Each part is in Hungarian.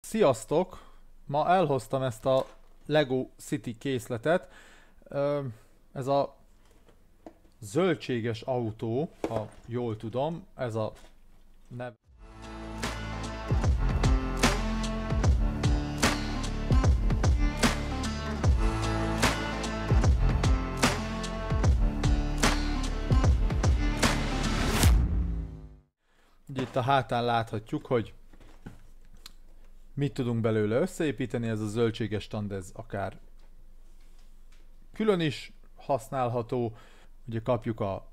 Sziasztok! Ma elhoztam ezt a Lego City készletet. Ez a zöldséges autó, ha jól tudom, ez a neve. Ugye itt a hátán láthatjuk, hogy mit tudunk belőle összeépíteni, ez a zöldséges stand, ez akár külön is használható, ugye kapjuk a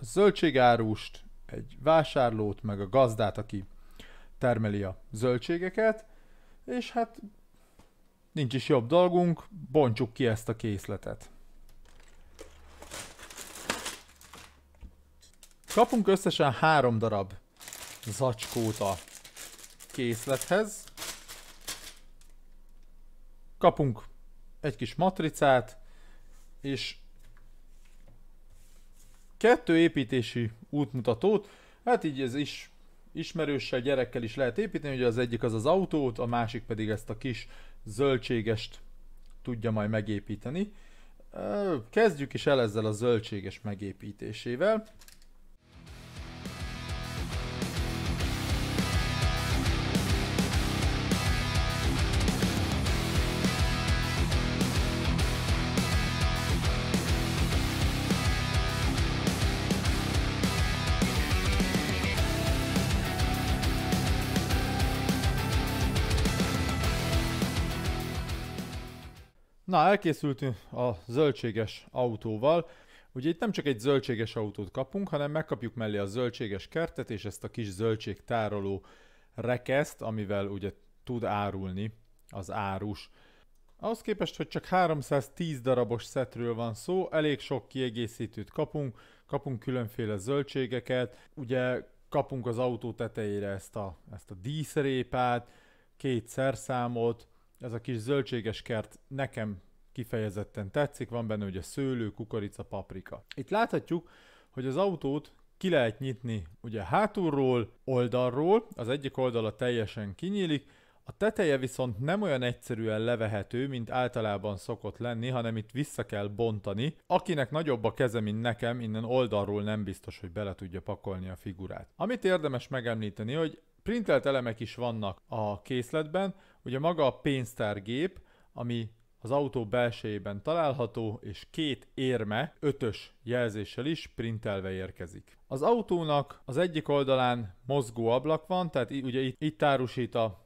zöldségárust, egy vásárlót, meg a gazdát, aki termeli a zöldségeket, és hát nincs is jobb dolgunk, bontsuk ki ezt a készletet. Kapunk összesen három darab zacskót a készlethez kapunk egy kis matricát, és kettő építési útmutatót, hát így ez is ismerőssel, gyerekkel is lehet építeni, ugye az egyik az az autót, a másik pedig ezt a kis zöldségest tudja majd megépíteni. Kezdjük is el ezzel a zöldséges megépítésével. Na, elkészültünk a zöldséges autóval. Ugye itt nem csak egy zöldséges autót kapunk, hanem megkapjuk mellé a zöldséges kertet és ezt a kis zöldségtároló rekeszt, amivel ugye tud árulni az árus. Ahhoz képest, hogy csak 310 darabos szetről van szó, elég sok kiegészítőt kapunk, kapunk különféle zöldségeket, ugye kapunk az autó tetejére ezt a, ezt a díszrépát, két szerszámot, ez a kis zöldséges kert nekem kifejezetten tetszik, van benne ugye szőlő, kukorica, paprika. Itt láthatjuk, hogy az autót ki lehet nyitni ugye hátulról, oldalról, az egyik oldala teljesen kinyílik, a teteje viszont nem olyan egyszerűen levehető, mint általában szokott lenni, hanem itt vissza kell bontani. Akinek nagyobb a keze, mint nekem, innen oldalról nem biztos, hogy bele tudja pakolni a figurát. Amit érdemes megemlíteni, hogy Printelt elemek is vannak a készletben, ugye maga a pénztárgép, ami az autó belsejében található, és két érme ötös jelzéssel is printelve érkezik. Az autónak az egyik oldalán mozgó ablak van, tehát ugye itt, itt árusít a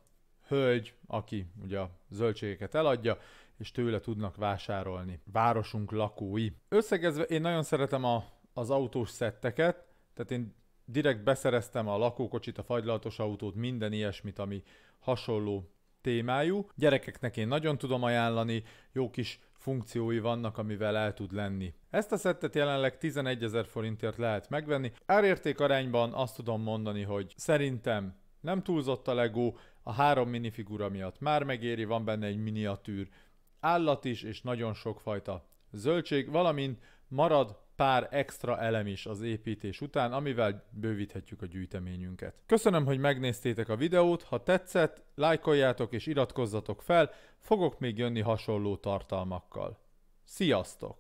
hölgy, aki ugye a zöldségeket eladja, és tőle tudnak vásárolni. Városunk lakói. Összegezve én nagyon szeretem a, az autós szetteket, tehát én direkt beszereztem a lakókocsit, a fagylaltos autót, minden ilyesmit, ami hasonló témájú. Gyerekeknek én nagyon tudom ajánlani, jó kis funkciói vannak, amivel el tud lenni. Ezt a szettet jelenleg 11 ezer forintért lehet megvenni. Árérték arányban azt tudom mondani, hogy szerintem nem túlzott a Lego, a három minifigura miatt már megéri, van benne egy miniatűr állat is, és nagyon sokfajta zöldség, valamint marad pár extra elem is az építés után, amivel bővíthetjük a gyűjteményünket. Köszönöm, hogy megnéztétek a videót, ha tetszett, lájkoljátok és iratkozzatok fel, fogok még jönni hasonló tartalmakkal. Sziasztok!